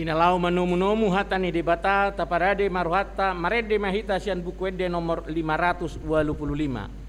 Inalau manomu hata ni de taparade maruhata marede mahita sian bukwede nomor 525.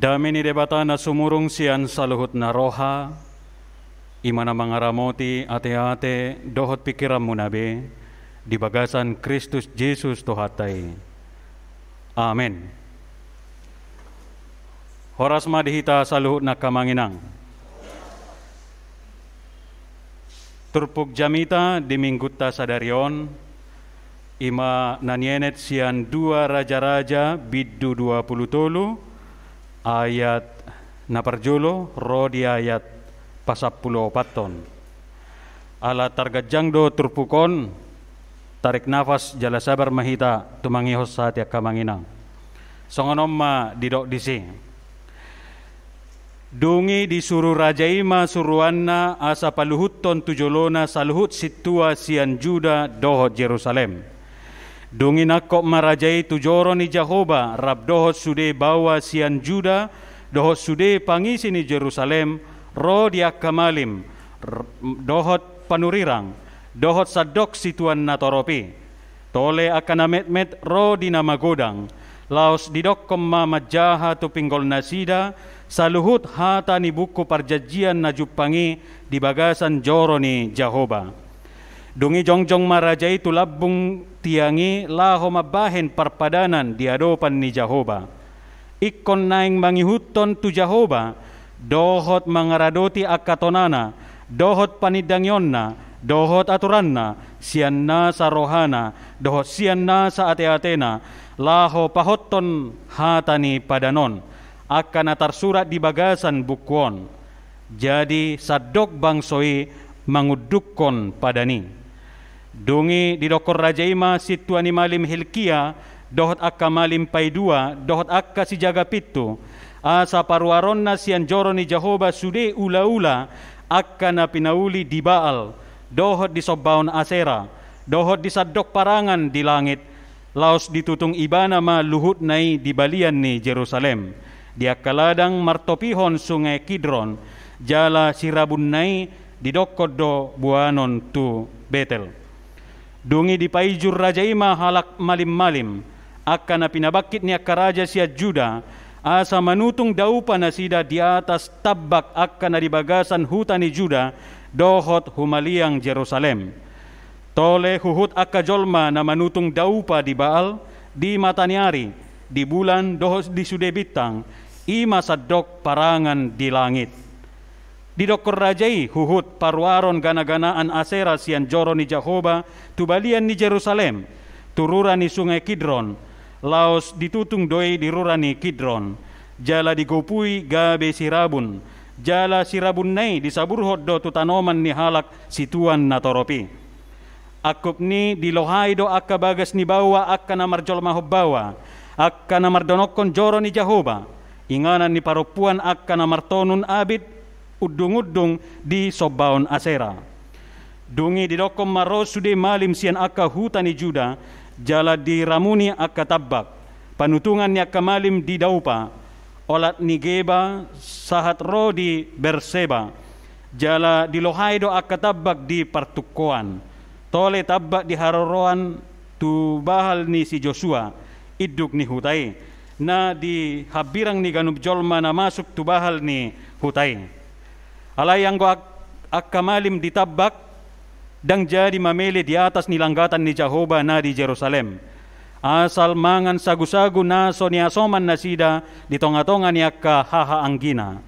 ni debata na sumurong siyan sa luhot na roha, imana mga ramoti, ate-ate, dohot pikiram mo nabi, dibagasan Kristus Jesus tuhatay. Amen. Horas madihita sa luhot na kamanginang. Turpuk jamita di minggutta sadarion, ima nanyenet siyan dua raja-raja bidu dua puluh tolu, ayat na parjulo ro di ayat pasapulo paton ala targajang jangdo turpukon tarik nafas jala sabar mahita tumangihos sa tiak ya kamanginang songonom ma didok disi Dungi disuruh Raja Ima suruanna asa paluhut ton tujolona saluhut situasian juda doho Jerusalem dungina kop marajai tujoro ni Jahoba rab dohot sude bawa sian Juda dohot sude pangisi ni Jerusalem ro dia kamalim dohot panurirang dohot sadok situan natoropi tole akan amet met ro nama godang laos didok koma majaha tu pinggol nasida saluhut hata ni buku parjajian najupangi di bagasan joroni Jahoba Dungi jongjong maraja itu labung tiangi laho mabahen perpadanan di hadapan ni Jahoba. Ikon naing mangihuton tu Jahoba, dohot mangaradoti akatonana, dohot panidangyonna, dohot aturanna sianna sarohana, dohot sianna sa ate-atena laho pahoton hatani padanon akan atar surat di bagasan bukuon jadi sadok bangsoi mangudukkon padani Dungi di dokor Raja Ima situ animalim Hilkia dohot akka malim pai dua dohot akka si jaga pitu asa parwaronna sian joroni jahoba sude ula-ula akka na pinauli di Baal dohot di sobbaun Asera dohot di sadok parangan di langit laos ditutung ibana ma luhut nai di balian ni Jerusalem di ladang martopihon sungai Kidron jala sirabun nai di dokodo buanon tu Betel. Dungi di paijur raja ima halak malim-malim. Akan pinabakit ni raja sia juda. Asa manutung daupa nasida di atas tabak akan di bagasan hutani juda. Dohot humaliang Jerusalem. Tole huhut jolma na manutung daupa di Baal di mataniari di bulan dohos di sudebitang bitang ima sadok parangan di langit. Di dokor rajai huhut parwaron gana-ganaan asera sian joro ni Jahoba tubalian ni Jerusalem turura ni sungai Kidron laos ditutung doi di rurani Kidron jala digopui gabe sirabun jala sirabun nei disabur hoddo tu tanoman ni halak situan natoropi akup ni dilohai do akka bagas ni bawa akka namar mahob bawa akka namar donokon joro ni Jahoba inganan ni paropuan akka namar tonun abid udung-udung di sobaun asera. Dungi di maros marosude malim sian aka hutani juda, jala di ramuni aka tabak, panutungan aka malim di daupa, olat nigeba sahat ro di berseba, jala di lohaido aka tabak di pertukuan, tole tabak di haroroan tu bahal ni si Joshua, iduk ni hutai, na di habirang ni ganub jolma na masuk tu bahal ni hutai alay ang akamalim akkamalim ditabak dang jadi mamele di atas nilanggatan ni Jehovah na di Jerusalem. Asal mangan sagu-sagu na sonia Soman nasida di tonga-tonga ni akka haha anggina.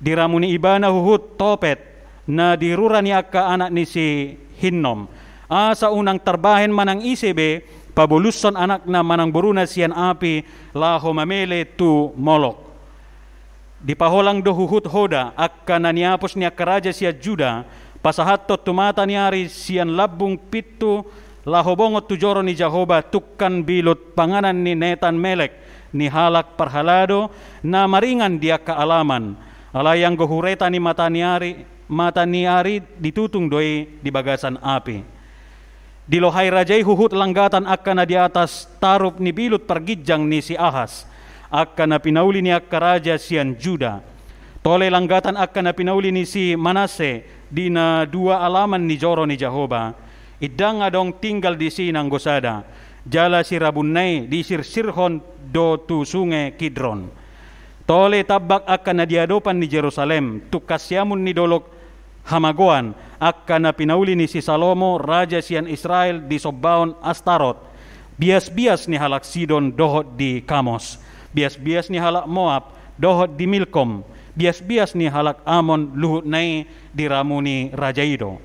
Diramuni na huhut topet na dirurani akka anak ni si Hinnom. Asa unang terbahen manang isebe pabuluson anak na manang buruna sian api laho mamele tu molok di paholang dohuhut hoda akka naniapus nia keraja sia juda to tumata niari sian labung pitu lahobongot tujoro ni jahoba tukkan bilut panganan ni netan melek ni halak parhalado na maringan dia kealaman ala yang gohureta ni mata niari mata niari ditutung doi di bagasan api di lohai rajai huhut langgatan akan di atas tarup ni bilut pergijang ni si ahas akan akka raja sian Juda tole langgatan akan ni si Manase dina dua alaman ni joro ni Jahoba idang adong tinggal di sinang gosada jala rabunai di sir sirhon do tu sungai Kidron tole tabak akan adiadopan ni Jerusalem tukasiamun ni dolok Hamagoan akan pinauli ni si Salomo raja sian Israel di Sobaon Astarot bias-bias ni halak Sidon dohot di Kamos bias-bias ni halak Moab, dohot di Milkom, bias-bias ni halak Amon luhut nai diramuni raja ido.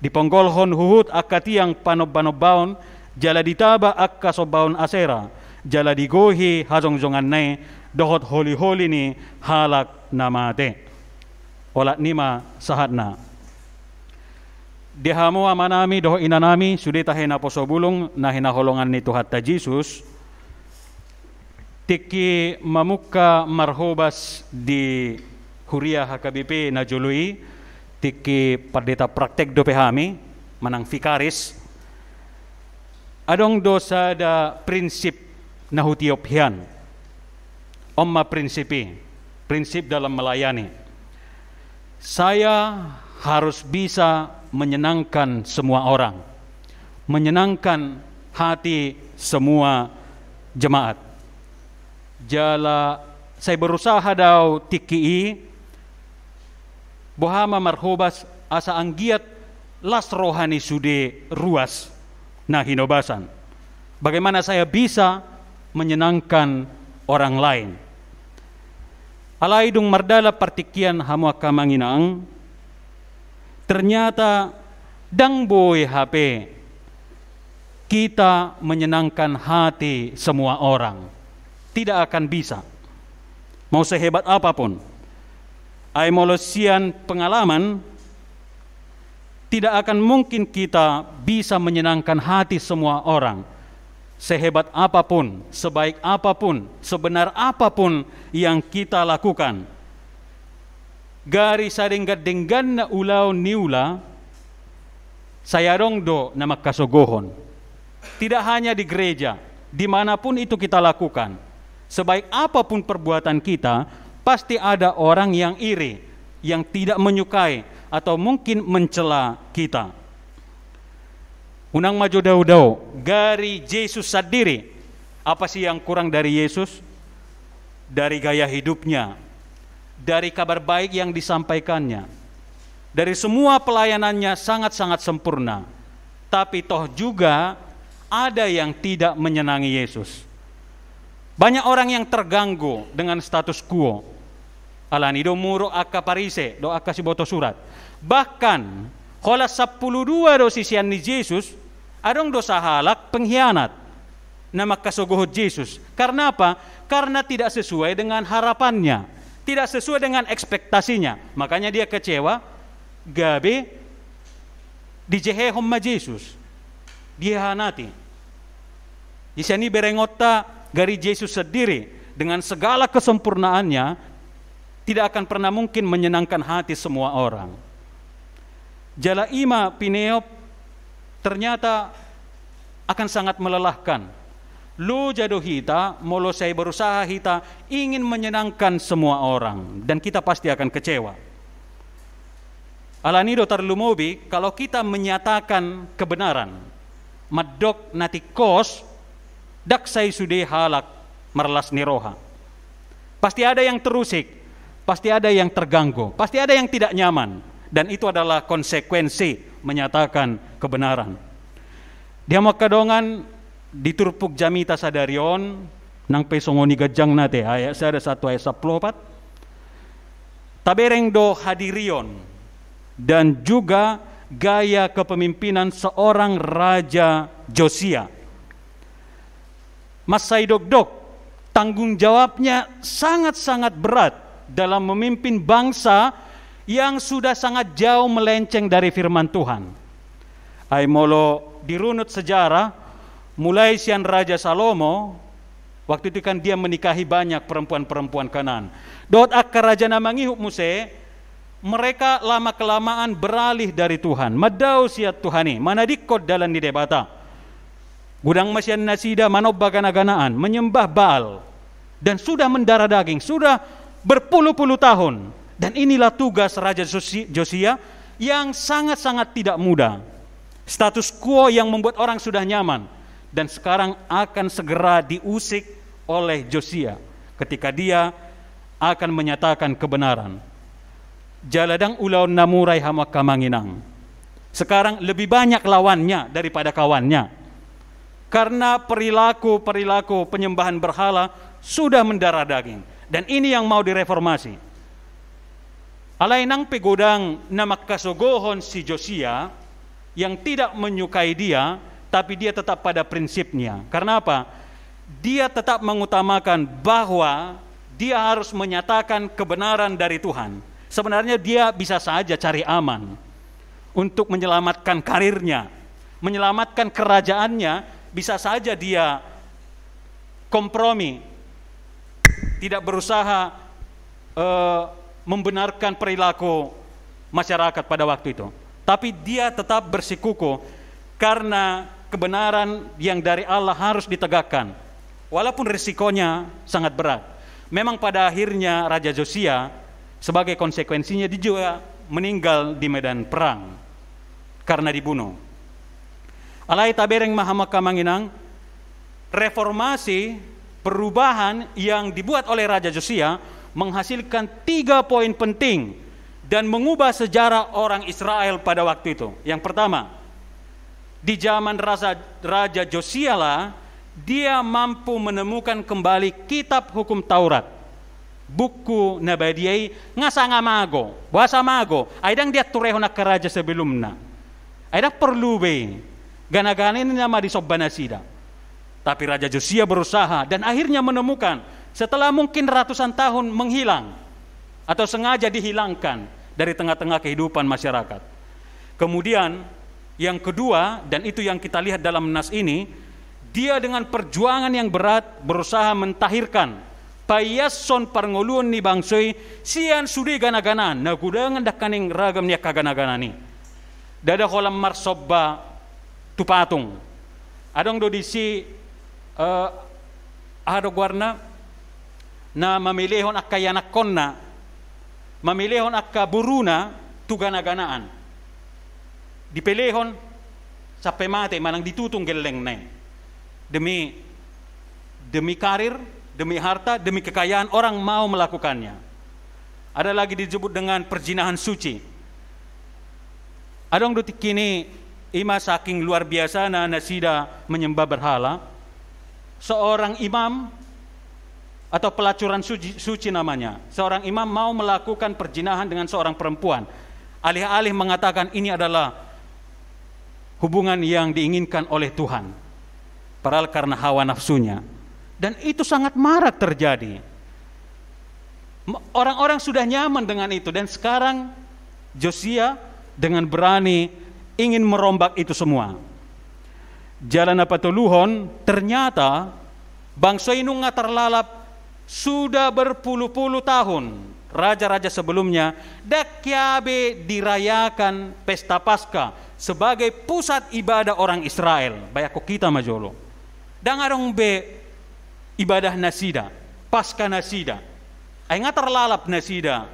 Di ponggol hon huhut akatiang panobbanobaon, jala ditaba akka sobaon asera, jala digohi hazongjongan nai dohot holi-holi ni halak namate. Olak nima sahatna. Dihamu manami doh inanami sudah tahena poso bulung nahina holongan ni Tuhan ta Jesus, tiki mamuka marhobas di Huria HKBP Najului tiki padeta praktek dopehami menang fikaris adong dosa da prinsip nahutiop hian omma prinsipi prinsip dalam melayani saya harus bisa menyenangkan semua orang menyenangkan hati semua jemaat jala saya berusaha dau tikii bohama marhobas asa anggiat las rohani sude ruas nah hinobasan bagaimana saya bisa menyenangkan orang lain alaidung mardala partikian hamu kamanginang ternyata dang boy HP kita menyenangkan hati semua orang tidak akan bisa. Mau sehebat apapun. Aimolosian pengalaman tidak akan mungkin kita bisa menyenangkan hati semua orang. Sehebat apapun, sebaik apapun, sebenar apapun yang kita lakukan. Gari gadenggan dengan ulau niula, saya rongdo nama kasogohon. Tidak hanya di gereja, dimanapun itu kita lakukan Sebaik apapun perbuatan kita, pasti ada orang yang iri, yang tidak menyukai atau mungkin mencela kita. Unang maju dau gari Yesus sendiri. Apa sih yang kurang dari Yesus? Dari gaya hidupnya, dari kabar baik yang disampaikannya, dari semua pelayanannya sangat-sangat sempurna. Tapi toh juga ada yang tidak menyenangi Yesus banyak orang yang terganggu dengan status quo. Alani do muro akka parise, do akka boto surat. Bahkan, kola 12 do sisian ni Yesus, adong dosa halak pengkhianat nama kasogohot Yesus, Karena apa? Karena tidak sesuai dengan harapannya. Tidak sesuai dengan ekspektasinya. Makanya dia kecewa. Gabi dijehe homma Yesus. Dia hanati. Jisani berengota dari Yesus sendiri dengan segala kesempurnaannya tidak akan pernah mungkin menyenangkan hati semua orang. Jala ima pineop ternyata akan sangat melelahkan. Lu jaduh hita, molo saya berusaha hita, ingin menyenangkan semua orang. Dan kita pasti akan kecewa. Alanido tarlumobi, kalau kita menyatakan kebenaran, madok nati kos, daksai sude halak merlas niroha. Pasti ada yang terusik, pasti ada yang terganggu, pasti ada yang tidak nyaman. Dan itu adalah konsekuensi menyatakan kebenaran. Dia mau makadongan diturpuk jamita sadarion nang pesongoni gajang nate ayat saya ada satu ayat saplopat tabereng do hadirion dan juga gaya kepemimpinan seorang raja Josia Mas Saidok Dok, tanggung jawabnya sangat-sangat berat dalam memimpin bangsa yang sudah sangat jauh melenceng dari firman Tuhan. Aimolo dirunut sejarah, mulai sian Raja Salomo, waktu itu kan dia menikahi banyak perempuan-perempuan kanan. Dot akar Raja Namangihup Muse, mereka lama-kelamaan beralih dari Tuhan. Madau siat Tuhani, manadikot dalam di debata. Gudang Masyan Nasida bagana-ganaan menyembah Baal dan sudah mendarah daging, sudah berpuluh-puluh tahun. Dan inilah tugas Raja Josia yang sangat-sangat tidak mudah. Status quo yang membuat orang sudah nyaman dan sekarang akan segera diusik oleh Josia ketika dia akan menyatakan kebenaran. Jaladang ulaun namurai hamakamanginang Sekarang lebih banyak lawannya daripada kawannya karena perilaku-perilaku penyembahan berhala sudah mendarah daging. Dan ini yang mau direformasi. Alainang nang pegodang nama kasogohon si Josia yang tidak menyukai dia, tapi dia tetap pada prinsipnya. Karena apa? Dia tetap mengutamakan bahwa dia harus menyatakan kebenaran dari Tuhan. Sebenarnya dia bisa saja cari aman untuk menyelamatkan karirnya, menyelamatkan kerajaannya, bisa saja dia kompromi, tidak berusaha uh, membenarkan perilaku masyarakat pada waktu itu. Tapi dia tetap bersikuku karena kebenaran yang dari Allah harus ditegakkan. Walaupun risikonya sangat berat. Memang pada akhirnya Raja Josia sebagai konsekuensinya dia juga meninggal di medan perang karena dibunuh. Alay tabereng Kamanginang, reformasi, perubahan yang dibuat oleh Raja Josia menghasilkan tiga poin penting dan mengubah sejarah orang Israel pada waktu itu. Yang pertama, di zaman Raja, Raja lah dia mampu menemukan kembali kitab hukum Taurat buku nabadiai ngasanga mago bahasa mago aidang dia turehona keraja sebelumna aidang perlu be gana ini nama di Sobbanasida. Tapi Raja Josia berusaha dan akhirnya menemukan setelah mungkin ratusan tahun menghilang atau sengaja dihilangkan dari tengah-tengah kehidupan masyarakat. Kemudian yang kedua dan itu yang kita lihat dalam nas ini, dia dengan perjuangan yang berat berusaha mentahirkan payason parngolun ni bangsoi sian sudi gana-gana na gudangan dakaning ragam niak kaganaganan ni. Dada kolam marsobba tu patung. Adong do disi uh, eh, ado warna na mamilehon akka yanakonna mamilehon akka buruna tu ganaganaan. Dipelehon sa mate manang ditutung geleng na. Demi demi karir, demi harta, demi kekayaan orang mau melakukannya. Ada lagi disebut dengan perzinahan suci. Adong do kini Ima saking luar biasa Nasida menyembah berhala. Seorang imam atau pelacuran suci, suci namanya. Seorang imam mau melakukan perjinahan dengan seorang perempuan. Alih-alih mengatakan ini adalah hubungan yang diinginkan oleh Tuhan. Padahal karena hawa nafsunya. Dan itu sangat marak terjadi. Orang-orang sudah nyaman dengan itu dan sekarang Josia dengan berani ingin merombak itu semua. Jalan apa luhon? ternyata bangsa ini terlalap sudah berpuluh-puluh tahun raja-raja sebelumnya dakyabe dirayakan pesta pasca sebagai pusat ibadah orang Israel kok kita majolo dan arong be ibadah nasida pasca nasida aingat terlalap nasida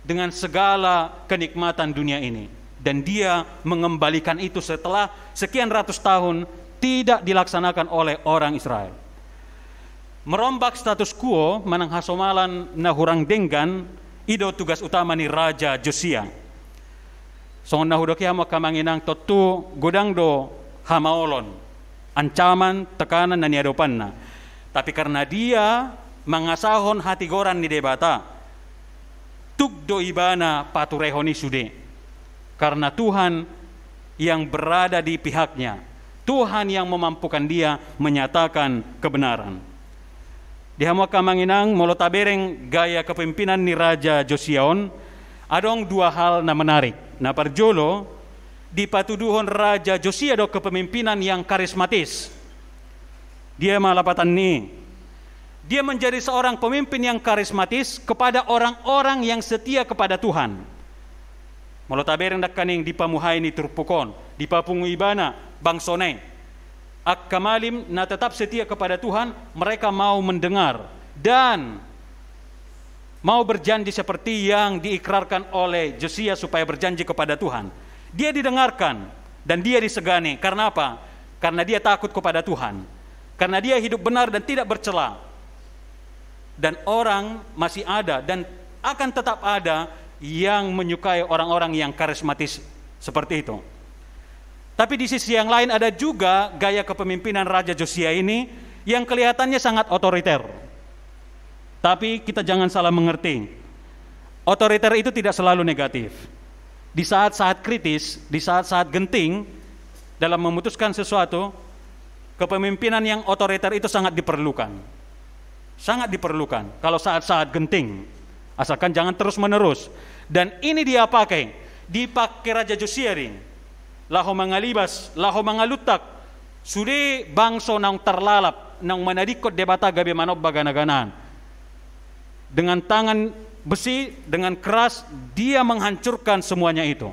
dengan segala kenikmatan dunia ini dan dia mengembalikan itu setelah sekian ratus tahun tidak dilaksanakan oleh orang Israel. Merombak status quo menanghasomalan nahurang denggan ido tugas utama ni Raja Josia. Song nahudoki hamo kamanginang totu godang do hamaolon. Ancaman, tekanan, dan niadopanna. Tapi karena dia mengasahon hati goran ni debata, tuk do ibana paturehoni sude karena Tuhan yang berada di pihaknya. Tuhan yang memampukan dia menyatakan kebenaran. Di Hamwa Kamanginang, Molotabereng, gaya kepemimpinan ni Raja Josiaon, adong dua hal na menarik. Nah parjolo, Patuduhon Raja Josia do kepemimpinan yang karismatis. Dia malapatan ni. Dia menjadi seorang pemimpin yang karismatis kepada orang-orang yang setia kepada Tuhan Molotabereng dakkaning ni turpukon, dipapungu ibana, bangsoneng. Ak kamalim na tetap setia kepada Tuhan, mereka mau mendengar dan mau berjanji seperti yang diikrarkan oleh Josia supaya berjanji kepada Tuhan. Dia didengarkan dan dia disegani. Karena apa? Karena dia takut kepada Tuhan. Karena dia hidup benar dan tidak bercela. Dan orang masih ada dan akan tetap ada yang menyukai orang-orang yang karismatis seperti itu. Tapi di sisi yang lain ada juga gaya kepemimpinan Raja Josia ini yang kelihatannya sangat otoriter. Tapi kita jangan salah mengerti. Otoriter itu tidak selalu negatif. Di saat-saat kritis, di saat-saat genting dalam memutuskan sesuatu, kepemimpinan yang otoriter itu sangat diperlukan. Sangat diperlukan kalau saat-saat genting. Asalkan jangan terus-menerus. Dan ini dia pakai. Dipakai Raja Josiaring. Laho mangalibas, laho mangalutak. suri bangso nang terlalap, nang manadikot debata gabe manop bagana Dengan tangan besi, dengan keras, dia menghancurkan semuanya itu.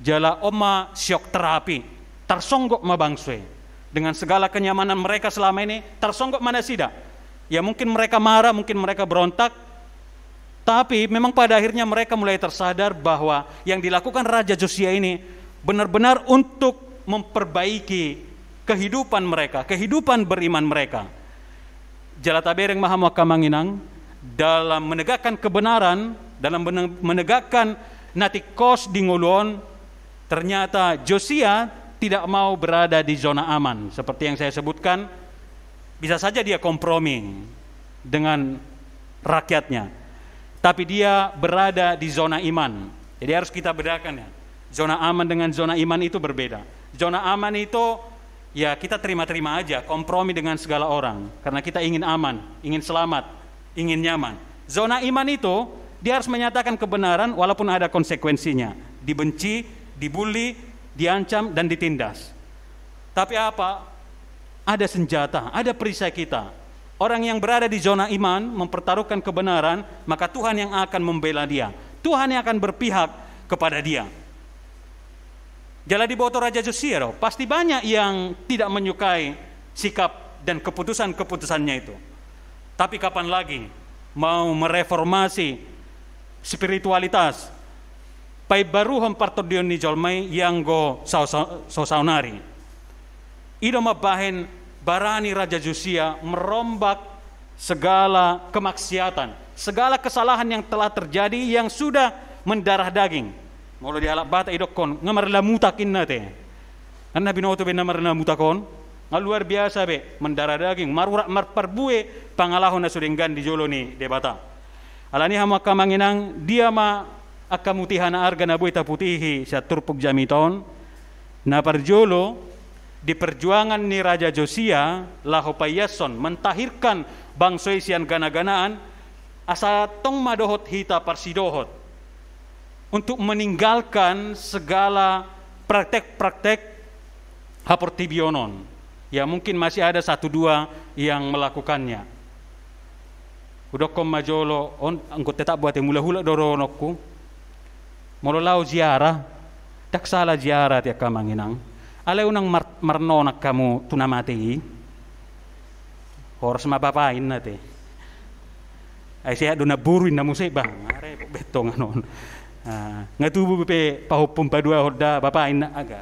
Jala oma syok terapi, tersonggok ma mabangswe. Dengan segala kenyamanan mereka selama ini, tersonggok mana sida. Ya mungkin mereka marah, mungkin mereka berontak, tapi memang pada akhirnya mereka mulai tersadar bahwa yang dilakukan Raja Josia ini benar-benar untuk memperbaiki kehidupan mereka, kehidupan beriman mereka. Jalatabering Maha Makamanginang dalam menegakkan kebenaran, dalam menegakkan natikos di ngulon, ternyata Josia tidak mau berada di zona aman. Seperti yang saya sebutkan, bisa saja dia kompromi dengan rakyatnya tapi dia berada di zona iman. Jadi harus kita bedakan ya. Zona aman dengan zona iman itu berbeda. Zona aman itu ya kita terima-terima aja, kompromi dengan segala orang karena kita ingin aman, ingin selamat, ingin nyaman. Zona iman itu dia harus menyatakan kebenaran walaupun ada konsekuensinya, dibenci, dibully, diancam dan ditindas. Tapi apa? Ada senjata, ada perisai kita, Orang yang berada di zona iman mempertaruhkan kebenaran, maka Tuhan yang akan membela dia. Tuhan yang akan berpihak kepada dia. Jalan di bawah Raja Josiro, pasti banyak yang tidak menyukai sikap dan keputusan-keputusannya itu. Tapi kapan lagi mau mereformasi spiritualitas? Pai baru hempartodion ni jolmai yang go sausaunari. Ido mabahen Barani Raja Josia merombak segala kemaksiatan, segala kesalahan yang telah terjadi yang sudah mendarah daging. Mau di alak bata idokon kon la mutakin nate. Anak bin Otu bin namar mutakon. Nah, luar biasa be mendarah daging marurak marperbue pangalahon asudenggan di joloni debata. Alani hama kamanginang dia ma akamutihana arga nabuita putihi turpuk jamiton. Na perjolo di perjuangan ni Raja Josia Lahopayason mentahirkan bangsa isian gana-ganaan asa tong madohot hita parsidohot untuk meninggalkan segala praktek-praktek haportibionon ya mungkin masih ada satu dua yang melakukannya udokom majolo on angkut tetap buat yang mula-hula doronokku mololau ziarah tak salah ziarah tiap kamanginang Alay unang mar marno kamu tunamati horas mapapain nate. ay siya do buruin na musay bang are betong anon uh, ah, ngatubo pe pahupom padua horda bapain na aga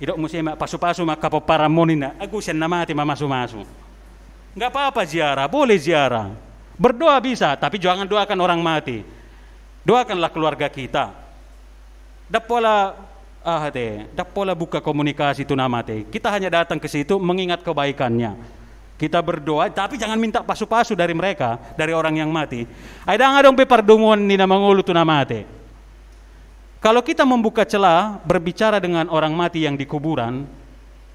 idok musay ma paso-paso makapaparamon na ago siya namati masu. nggak apa-apa ziarah boleh ziarah berdoa bisa tapi jangan doakan orang mati doakanlah keluarga kita dapola ah te, pola buka komunikasi tu nama te. Kita hanya datang ke situ mengingat kebaikannya. Kita berdoa, tapi jangan minta pasu-pasu dari mereka, dari orang yang mati. Ada nggak dong ni nama ngulu tu nama te. Kalau kita membuka celah berbicara dengan orang mati yang di kuburan,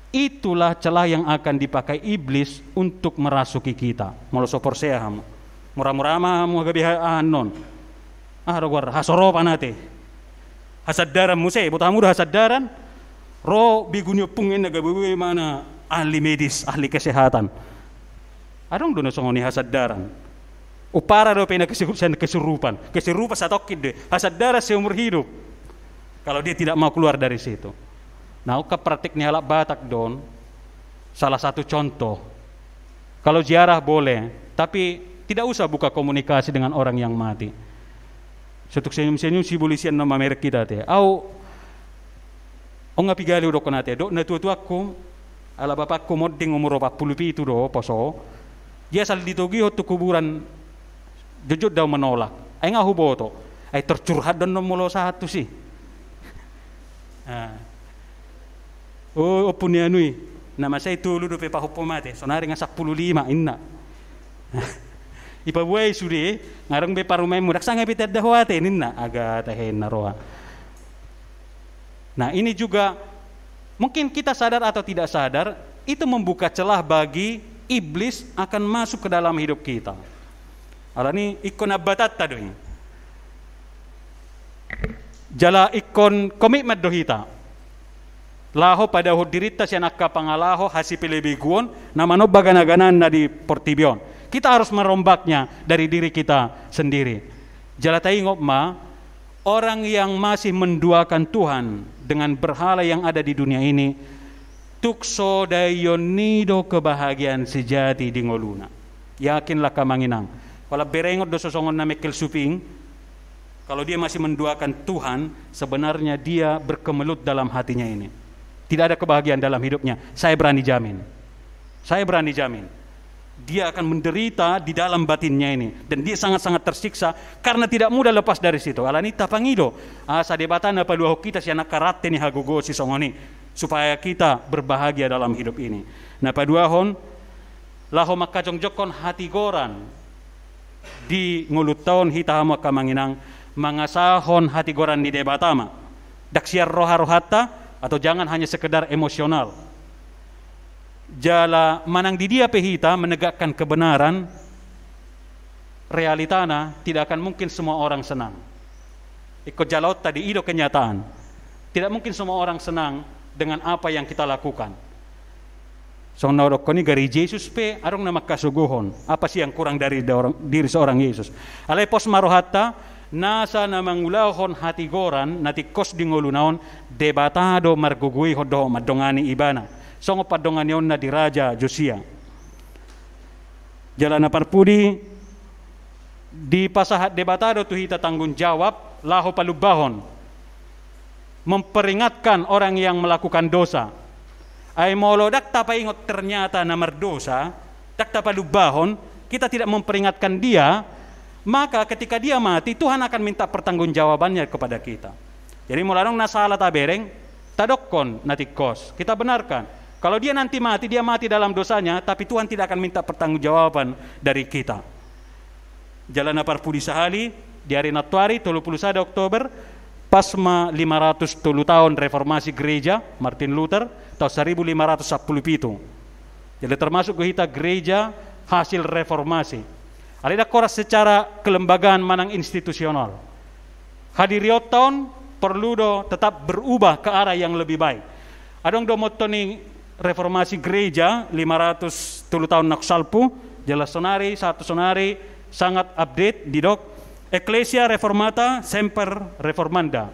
itulah celah yang akan dipakai iblis untuk merasuki kita. sopor seham, Murah-murah mah muagabi anon. Ah rogor hasoro ibu tamu botamuru hasadaran ro bigunyo pung naga gabuwe mana ahli medis ahli kesehatan adong dono songoni hasadaran. upara do pena kesurupan kesurupan kesurupan kid de Hasadara seumur hidup kalau dia tidak mau keluar dari situ nah ke praktiknya halak batak don salah satu contoh kalau ziarah boleh tapi tidak usah buka komunikasi dengan orang yang mati Sotok senyum-senyum si sibulisi nama merek kita te. Au onga pigali na konate do na tua tua aku ala bapakku modding umur 40 itu do poso. Dia sal ditogi hotu kuburan jujur dah menolak. Ai ngahu boto. Ai tercurhat dan nomor satu sih. si, ah. Oh, opuni nui, Nama saya itu lu do pe pahopomate. Sonari ngasak 15 inna. ipabuhay suri ngarang be parumay be raksanga pitad dahwate ninna aga tahen naroa nah ini juga mungkin kita sadar atau tidak sadar itu membuka celah bagi iblis akan masuk ke dalam hidup kita alani ikon abatat tadi. jala ikon komitmen dohita laho pada hodirita sianak pangalaho hasi biguon namano bagana-ganan na di portibion kita harus merombaknya dari diri kita sendiri. Jalatai ngopma, orang yang masih menduakan Tuhan dengan berhala yang ada di dunia ini, tukso dayonido kebahagiaan sejati di ngoluna. Yakinlah kamanginang. Kalau berengot dosa songon namekil suping, kalau dia masih menduakan Tuhan, sebenarnya dia berkemelut dalam hatinya ini. Tidak ada kebahagiaan dalam hidupnya. Saya berani jamin. Saya berani jamin dia akan menderita di dalam batinnya ini dan dia sangat-sangat tersiksa karena tidak mudah lepas dari situ alani tapangido asa ah, apa dua kita si anak karate ni hagogo si songoni supaya kita berbahagia dalam hidup ini nah dua hon, laho makajong jokon hati goran di ngulut tahun maka kamanginang mangasahon hati goran di debatama daksiar roha rohata atau jangan hanya sekedar emosional jala manang di dia pehita menegakkan kebenaran realitana tidak akan mungkin semua orang senang ikut jalau tadi ido kenyataan tidak mungkin semua orang senang dengan apa yang kita lakukan song naurok koni gari Yesus pe arung nama kasuguhon apa sih yang kurang dari diri seorang Yesus alepos marohata nasa namangulahon hati goran nati kos dingolunaon debatado margugui hodo madongani ibana songo padongan yonna di raja Josia. Jalana parpudi di pasahat debatado tu kita tanggung jawab laho palubahon memperingatkan orang yang melakukan dosa. Ai molo dak tapa ingot ternyata namar dosa, dak tapa lubahon, kita tidak memperingatkan dia, maka ketika dia mati Tuhan akan minta pertanggungjawabannya kepada kita. Jadi mularong nasala tabereng, tadokkon natikos. Kita benarkan. Kalau dia nanti mati, dia mati dalam dosanya, tapi Tuhan tidak akan minta pertanggungjawaban dari kita. Jalan Apar Pudi Sahali, di hari Natuari, 21 Oktober, pasma 500 tahun reformasi gereja, Martin Luther, tahun 1510 itu. Jadi termasuk kita gereja hasil reformasi. Ada koras secara kelembagaan manang institusional. Hadir tahun perlu do tetap berubah ke arah yang lebih baik. Adong do motoni reformasi gereja 500 tulu tahun Naksalpu, jelas sonari, satu sonari, sangat update di dok. Ecclesia Reformata Semper Reformanda.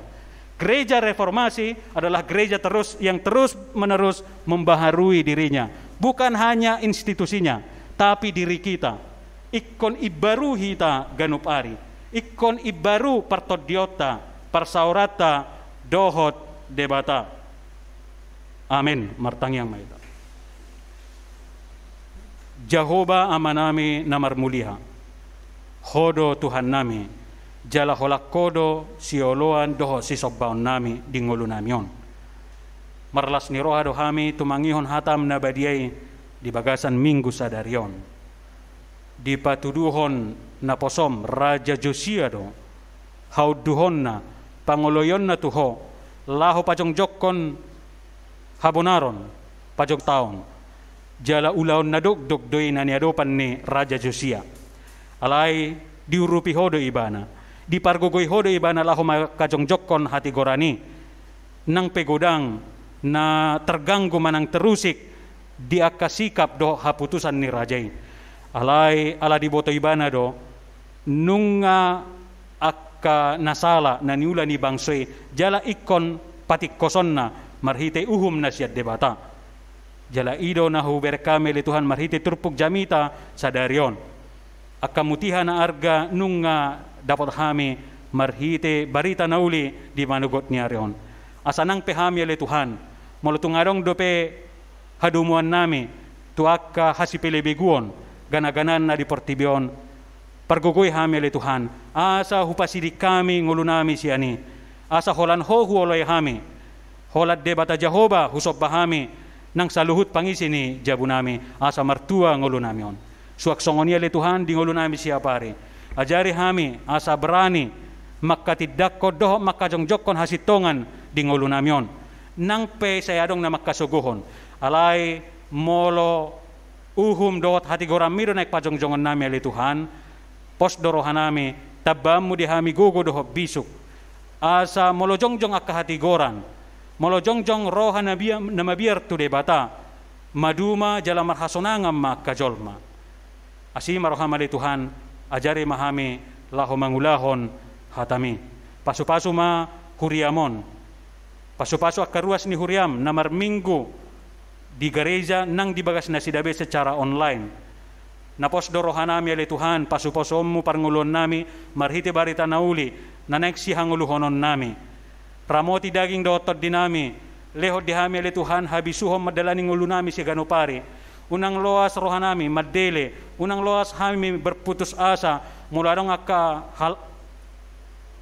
Gereja reformasi adalah gereja terus yang terus menerus membaharui dirinya. Bukan hanya institusinya, tapi diri kita. Ikon ibaru hita ganupari Ikon ibaru partodiota, persaurata, dohot, debata martang yang maita. Jahoba amanami namar mulia, Hodo tuhan nami, jala holak kodo sioloan doho sisobbaon nami dingolu namion marlas niroha roha dohami tumangihon hatam nabadiai di bagasan minggu sadarion di patuduhon naposom raja josia do hauduhonna na tuho laho pacong jokon habonaron pajog taon jala ulaon na doy na niadopan ni Raja Josia alay diurupi hodo ibana di pargogoy hodo ibana laho jokon hati gorani nang pegodang na terganggu manang terusik akasikap do haputusan ni rajay alay ala di boto ibana do nunga akka nasala na niula ni bangsoy jala ikon patik kosonna marhite uhum nasiat debata jala ido nahu le Tuhan marhite turpuk jamita sadarion mutiha na arga nunga dapat hami marhite barita nauli di manugot ni arion asanang pehami le Tuhan arong dope hadumuan nami tuakka beguon ganaganan na di portibion pargugoy hami le Tuhan asa hupasidik kami ngulunami siani asa holan ho huoloy hami holat debata jahoba husop bahami nang saluhut pangisi ni jabu nami asa mertua ngolu nami on suak songonia le Tuhan di ngolu nami siapari ajari hami asa berani maka tidak kodoh maka jongjokon hasitongan di ngolu nami on nang pe saya dong nama kasuguhon alai molo uhum dohot hati goram miru naik pajongjongon nami le Tuhan pos dorohanami tabamu di hami gogo dohot bisuk asa molo jongjong akahati goran molojongjong roha nabia biar tu debata maduma jala marhasonangam ma kajolma asima rohamale Tuhan ajari mahami laho mangulahon hatami pasu-pasu ma huriamon pasu-pasu akaruas ni huriam namar minggu di gereja nang di bagas nasidabe secara online na rohana rohanami ale Tuhan pasuposommu parngulon nami marhite barita nauli na naik hanguluhonon nami Ramoti daging dotot dinami, leho dihami oleh Tuhan habis suhom madalani ngulunami si ganupari. Unang loas rohanami madele, unang loas hami berputus asa, mularong akka hal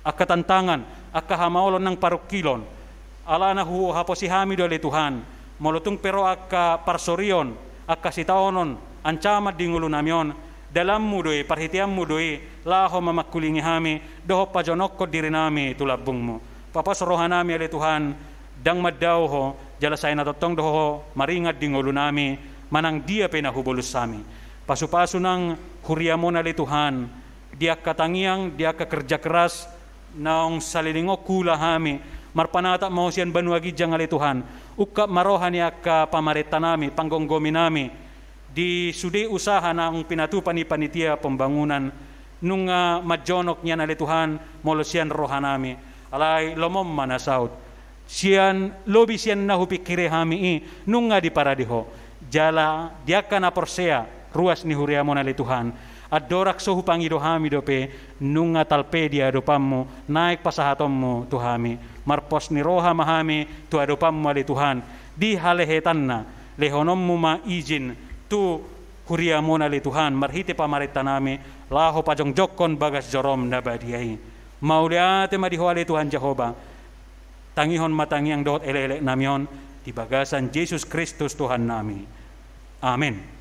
akka tantangan, akka hamaolon ng parukilon. na hu haposi hami dole Tuhan, molotung pero akka parsorion, akka sitaonon, ancamat di ngulunamion, dalam mudoi, parhitiam mudoi, laho mamakulingi hami, doho pajonokko dirinami tulabungmu papa soroha nami ale Tuhan dang maddaw ho jalasay na totong doho maringat dingolo nami manang dia pinahubolus sami pasupaso ng huriamon ale Tuhan dia katangiang dia kerja keras naong salilingo kula hami marpanata mo siyan banuagi jang ale Tuhan ukap marohan niya ka pamarita nami panggonggomi nami di sudi usaha na ang pinatupan ni panitia pembangunan nunga majonok madjonok niya na Tuhan, molosian rohanami alai lomom mana saut sian lobi sian nahu pikire hami i nunga di paradiho jala diakana porsea ruas ni huriamona le Tuhan adorak sohu pangido hami dope nunga talpe dia dopammu naik pasahatommu tuhami marpos ni roha mahami tu adopammu ale Tuhan di halehetanna lehonommu ma izin tu huriamona le Tuhan marhite pamaretta nami laho pajong jokkon bagas jorom nabadiai Mauliate marihuale Tuhan Jehova. Tangihon matangiang dot elelek namion di bagasan Yesus Kristus Tuhan nami. Amin.